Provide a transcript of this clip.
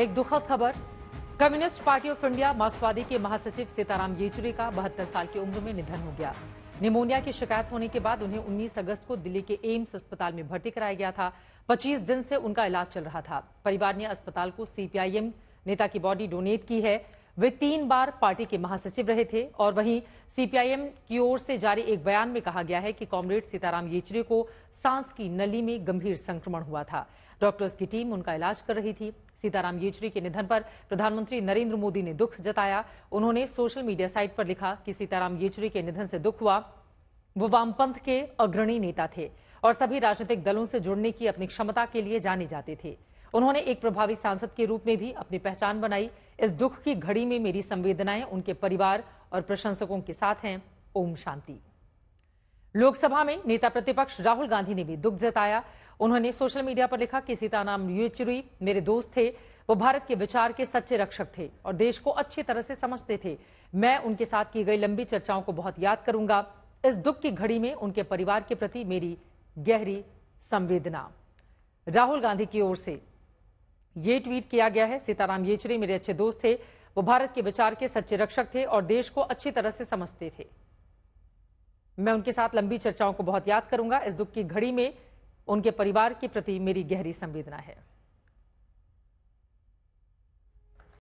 एक दुखद खबर कम्युनिस्ट पार्टी ऑफ इंडिया मार्क्सवादी के महासचिव सीताराम येचुरी का बहत्तर साल की उम्र में निधन हो गया निमोनिया की शिकायत होने के बाद उन्हें 19 अगस्त को दिल्ली के एम्स अस्पताल में भर्ती कराया गया था 25 दिन से उनका इलाज चल रहा था परिवार ने अस्पताल को सीपीआईएम नेता की बॉडी डोनेट की है वे तीन बार पार्टी के महासचिव रहे थे और वहीं सीपीआईएम की ओर से जारी एक बयान में कहा गया है कि कॉमरेड सीताराम येचुरी को सांस की नली में गंभीर संक्रमण हुआ था डॉक्टर्स की टीम उनका इलाज कर रही थी सीताराम येचुरी के निधन पर प्रधानमंत्री नरेंद्र मोदी ने दुख जताया उन्होंने सोशल मीडिया साइट पर लिखा कि सीताराम येचुरी के निधन से दुख हुआ वो वामपंथ के अग्रणी नेता थे और सभी राजनीतिक दलों से जुड़ने की अपनी क्षमता के लिए जाने जाते थे उन्होंने एक प्रभावी सांसद के रूप में भी अपनी पहचान बनाई इस दुख की घड़ी में मेरी संवेदनाएं उनके परिवार और प्रशंसकों के साथ हैं ओम शांति लोकसभा में नेता प्रतिपक्ष राहुल गांधी ने भी दुख जताया उन्होंने सोशल मीडिया पर लिखा कि सीताराम येचुरी मेरे दोस्त थे वो भारत के विचार के सच्चे रक्षक थे और देश को अच्छी तरह से समझते थे मैं उनके साथ की गई लंबी चर्चाओं को बहुत याद करूंगा इस दुख की घड़ी में उनके परिवार के प्रति मेरी गहरी संवेदना राहुल गांधी की ओर से ये ट्वीट किया गया है सीताराम येचुरी मेरे अच्छे दोस्त थे वो भारत के विचार के सच्चे रक्षक थे और देश को अच्छी तरह से समझते थे मैं उनके साथ लंबी चर्चाओं को बहुत याद करूंगा इस दुख की घड़ी में उनके परिवार के प्रति मेरी गहरी संवेदना है